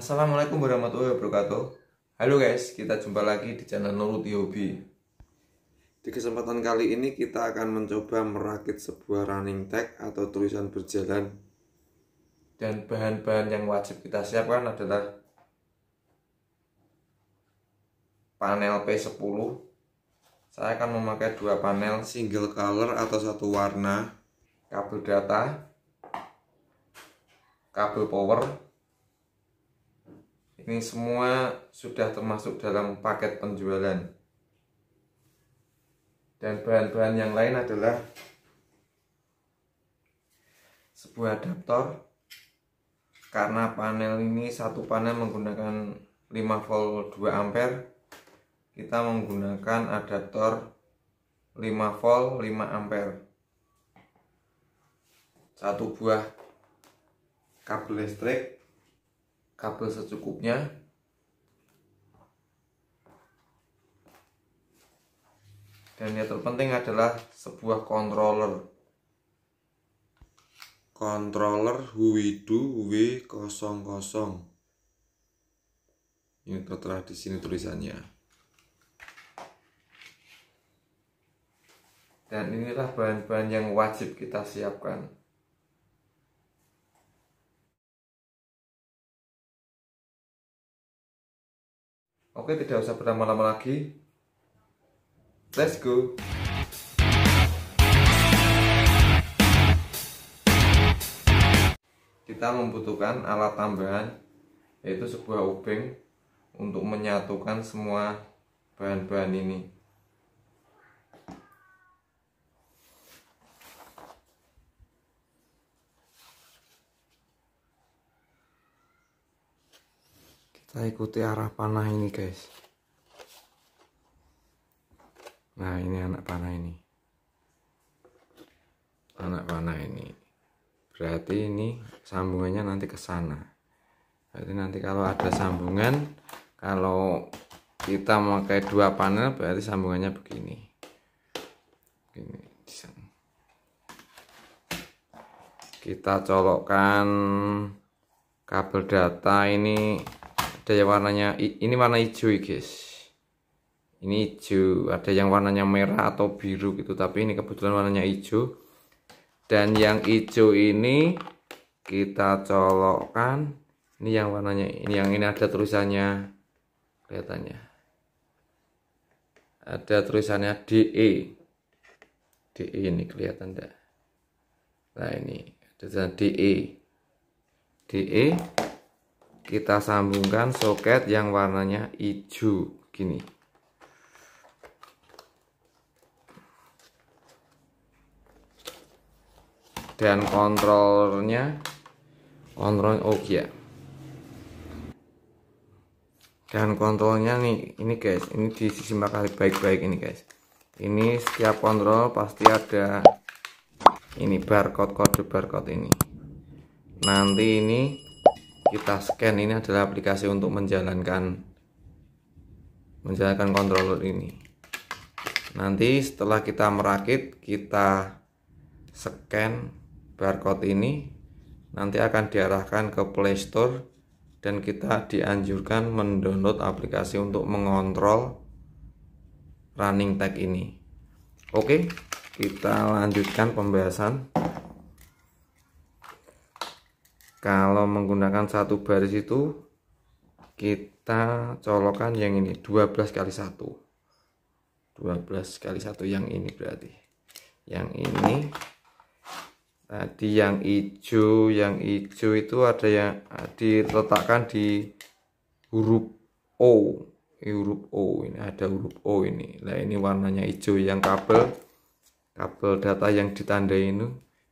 Assalamualaikum warahmatullahi wabarakatuh Halo guys, kita jumpa lagi di channel Nuruti Hobi Di kesempatan kali ini kita akan mencoba merakit sebuah running tag atau tulisan berjalan Dan bahan-bahan yang wajib kita siapkan adalah Panel P10 Saya akan memakai dua panel single color atau satu warna Kabel data Kabel power ini semua sudah termasuk dalam paket penjualan. Dan bahan-bahan yang lain adalah sebuah adaptor karena panel ini satu panel menggunakan 5 volt 2 ampere kita menggunakan adaptor 5 volt 5 ampere satu buah kabel listrik kabel secukupnya dan yang terpenting adalah sebuah controller controller Huidu W00 ini tertera di sini tulisannya dan inilah bahan-bahan yang wajib kita siapkan Oke, tidak usah berlama-lama lagi. Let's go. Kita membutuhkan alat tambahan yaitu sebuah ubeng untuk menyatukan semua bahan-bahan ini. kita ikuti arah panah ini guys nah ini anak panah ini anak panah ini berarti ini sambungannya nanti ke sana berarti nanti kalau ada sambungan kalau kita memakai dua panel berarti sambungannya begini begini kita colokkan kabel data ini ada yang warnanya ini warna hijau guys ini hijau ada yang warnanya merah atau biru gitu tapi ini kebetulan warnanya hijau dan yang hijau ini kita colokkan ini yang warnanya ini yang ini ada tulisannya kelihatannya ada tulisannya DE DE ini kelihatan enggak nah ini ada tulisan DE DE kita sambungkan soket yang warnanya hijau gini dan kontrolnya kontrol oh ya dan kontrolnya nih ini guys ini di sisi baik-baik ini guys ini setiap kontrol pasti ada ini barcode kode barcode ini nanti ini kita scan ini adalah aplikasi untuk menjalankan menjalankan controller ini nanti setelah kita merakit kita scan barcode ini nanti akan diarahkan ke Play Store dan kita dianjurkan mendownload aplikasi untuk mengontrol running tag ini oke kita lanjutkan pembahasan kalau menggunakan satu baris itu kita colokan yang ini 12 kali 1 12 kali 1 yang ini berarti yang ini tadi yang hijau yang hijau itu ada yang ah, diletakkan di huruf O huruf O ini ada huruf O ini nah ini warnanya hijau yang kabel kabel data yang ditandai ini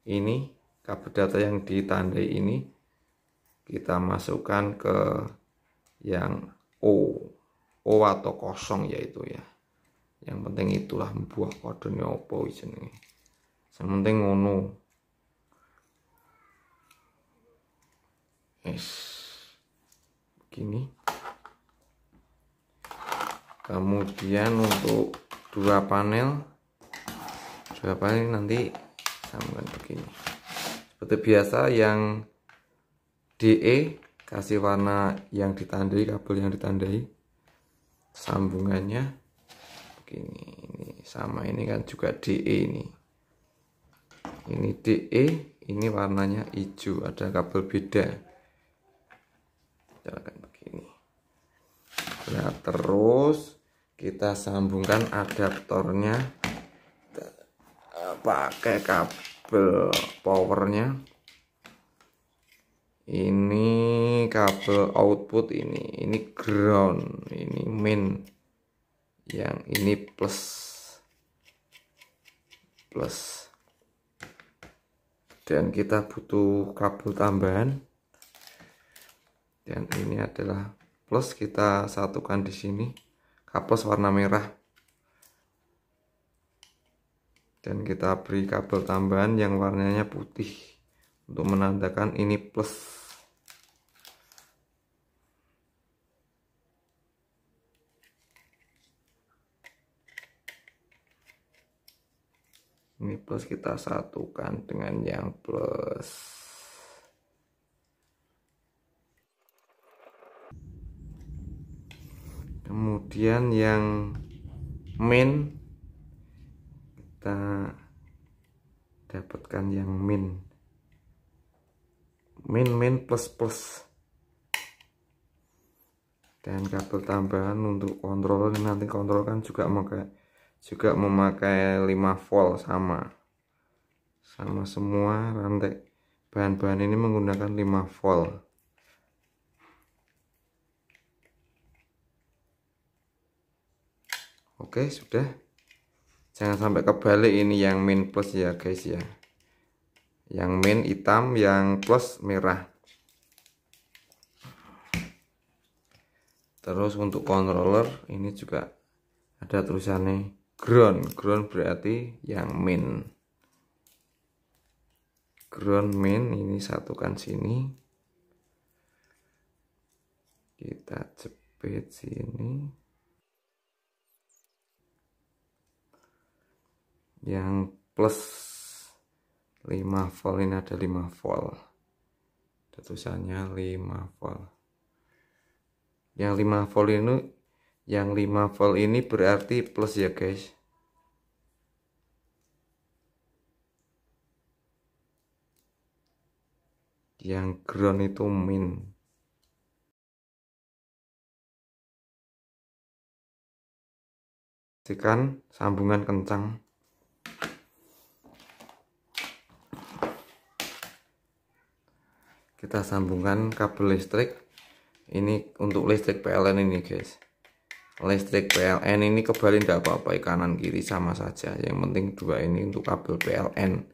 ini kabel data yang ditandai ini kita masukkan ke yang O O atau kosong yaitu ya yang penting itulah buah kodenya apa ini yang penting ngono es begini kemudian untuk dua panel dua panel nanti sambungkan begini seperti biasa yang DE kasih warna yang ditandai kabel yang ditandai sambungannya begini ini sama ini kan juga DE ini ini DE ini warnanya hijau ada kabel beda jalan begini nah terus kita sambungkan adaptornya eh, pakai kabel powernya ini kabel output ini ini ground ini min yang ini plus plus dan kita butuh kabel tambahan dan ini adalah plus kita satukan di sini kabel warna merah dan kita beri kabel tambahan yang warnanya putih untuk menandakan ini plus ini plus kita satukan dengan yang plus kemudian yang min kita dapatkan yang min min min plus plus dan kabel tambahan untuk kontrol ini nanti kontrol kan juga memakai juga memakai 5 volt sama sama semua rantai bahan-bahan ini menggunakan 5 volt oke sudah jangan sampai kebalik ini yang min plus ya guys ya yang main hitam, yang plus merah. Terus untuk controller ini juga ada tulisannya ground. Ground berarti yang main. Ground main ini satukan sini. Kita jepit sini. Yang plus 5 volt ini ada 5 volt ada 5 volt yang 5 volt ini yang 5 volt ini berarti plus ya guys yang ground itu min pastikan sambungan kencang kita sambungkan kabel listrik ini untuk listrik PLN ini guys listrik PLN ini kebalin tidak apa-apa eh, kanan kiri sama saja yang penting dua ini untuk kabel PLN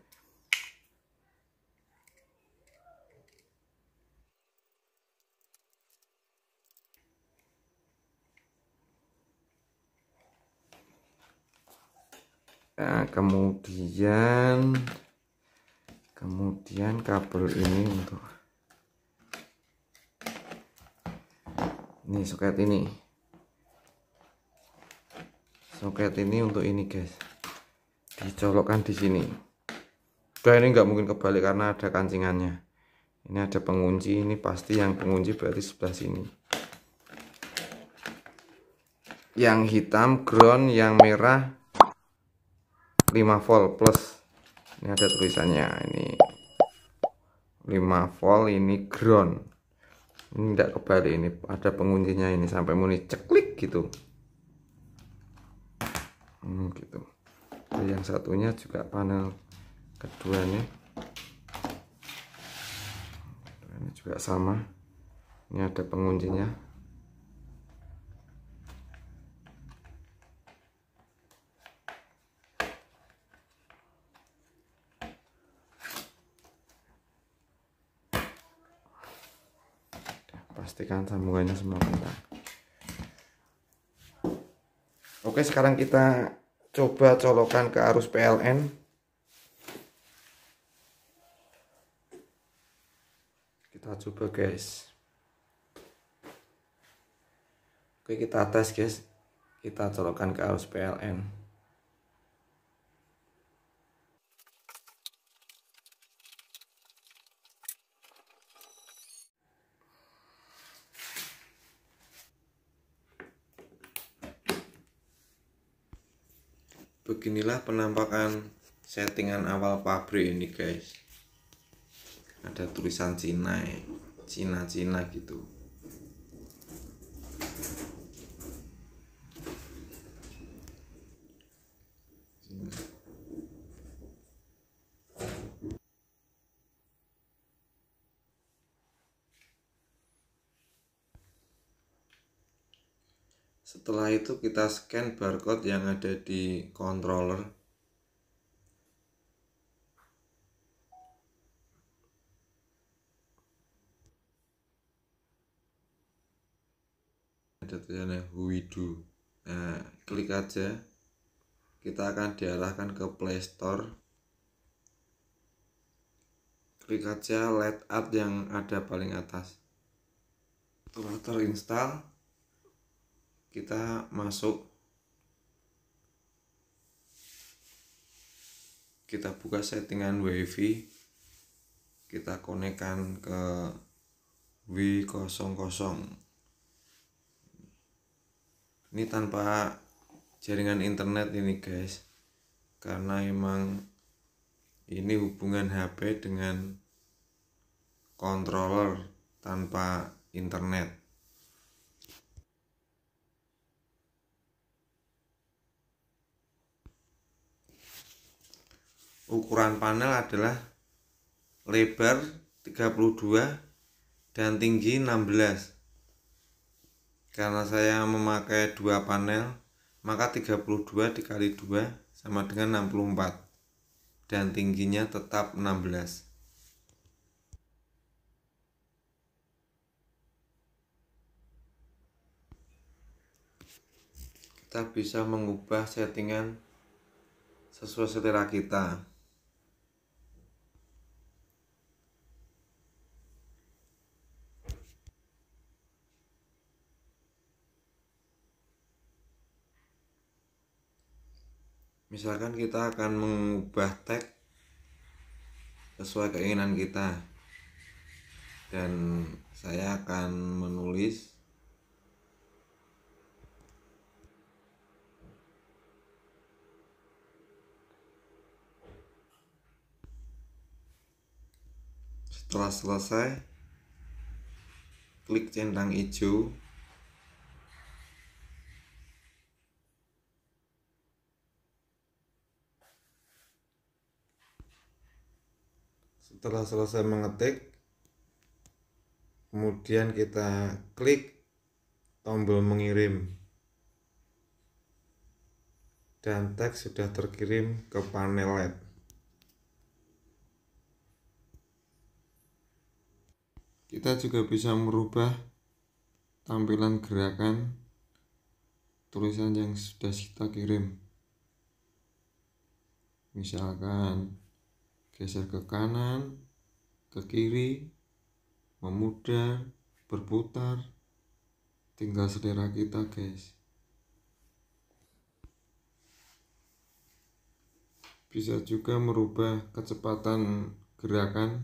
nah ya, kemudian kemudian kabel ini untuk ini soket ini soket ini untuk ini guys dicolokkan di sini udah ini nggak mungkin kebalik karena ada kancingannya ini ada pengunci ini pasti yang pengunci berarti sebelah sini yang hitam ground yang merah 5 volt plus ini ada tulisannya ini 5 volt ini ground ini tidak kebalik ini ada penguncinya ini sampai muni ceklik gitu hmm, gitu Jadi yang satunya juga panel ini keduanya juga sama ini ada penguncinya pastikan sambungannya semua kencang oke sekarang kita coba colokan ke arus PLN kita coba guys oke kita tes guys kita colokan ke arus PLN beginilah penampakan settingan awal pabrik ini guys ada tulisan Cina Cina-Cina gitu Setelah itu kita scan barcode yang ada di controller. Ada tulisannya Huidu. Nah, klik aja. Kita akan diarahkan ke Play Store. Klik aja Let art yang ada paling atas. Setelah terinstall, kita masuk kita buka settingan wifi kita konekkan ke W00 ini tanpa jaringan internet ini guys karena emang ini hubungan HP dengan controller tanpa internet ukuran panel adalah lebar 32 dan tinggi 16 karena saya memakai dua panel maka 32 dikali 2 sama dengan 64 dan tingginya tetap 16 kita bisa mengubah settingan sesuai selera kita misalkan kita akan mengubah tag sesuai keinginan kita dan saya akan menulis setelah selesai klik centang hijau setelah selesai mengetik kemudian kita klik tombol mengirim dan teks sudah terkirim ke panel LED kita juga bisa merubah tampilan gerakan tulisan yang sudah kita kirim misalkan geser ke kanan, ke kiri, memudar, berputar, tinggal selera kita guys. Bisa juga merubah kecepatan gerakan,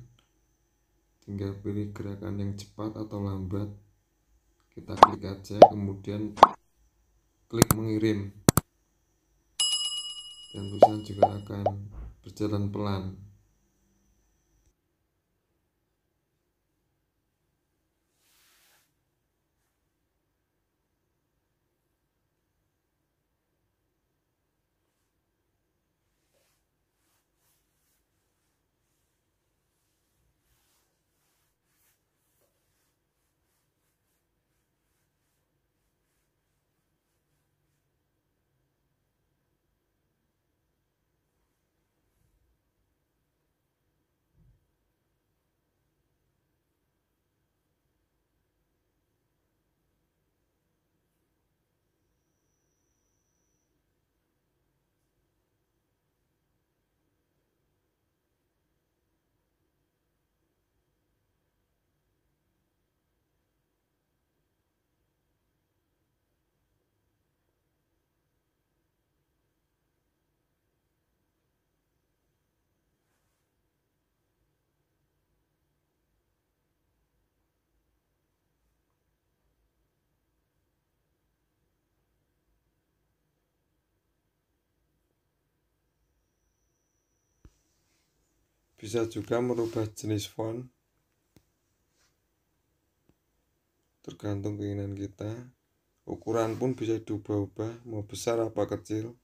tinggal pilih gerakan yang cepat atau lambat. Kita klik aja, kemudian klik mengirim. Dan tulisan juga akan berjalan pelan. Bisa juga merubah jenis font tergantung keinginan kita. Ukuran pun bisa diubah-ubah, mau besar apa kecil.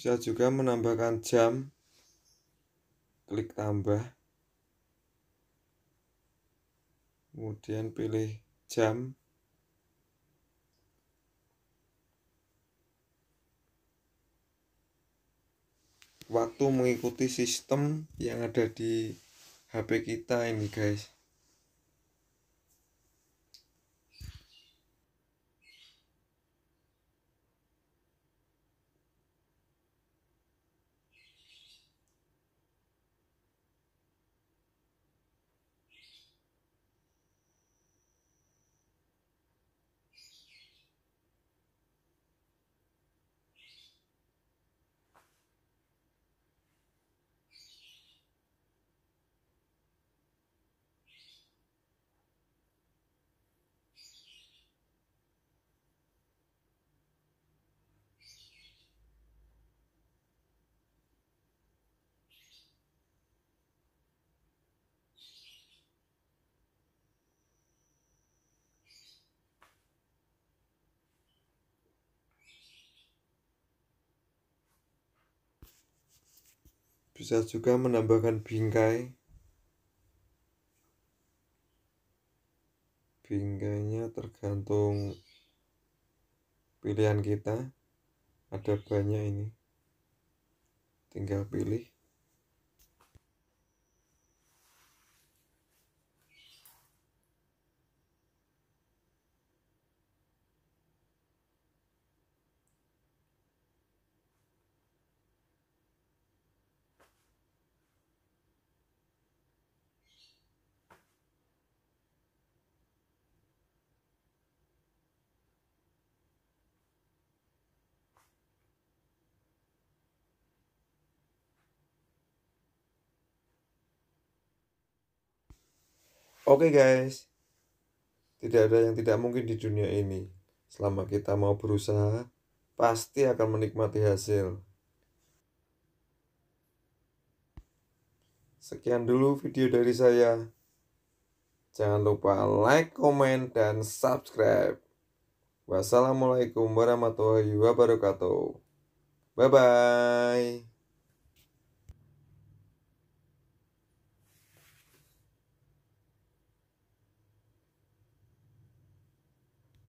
bisa juga menambahkan jam klik tambah kemudian pilih jam waktu mengikuti sistem yang ada di HP kita ini guys Bisa juga menambahkan bingkai. Bingkainya tergantung pilihan kita. Ada banyak ini. Tinggal pilih. Oke okay guys, tidak ada yang tidak mungkin di dunia ini. Selama kita mau berusaha, pasti akan menikmati hasil. Sekian dulu video dari saya. Jangan lupa like, komen, dan subscribe. Wassalamualaikum warahmatullahi wabarakatuh. Bye bye.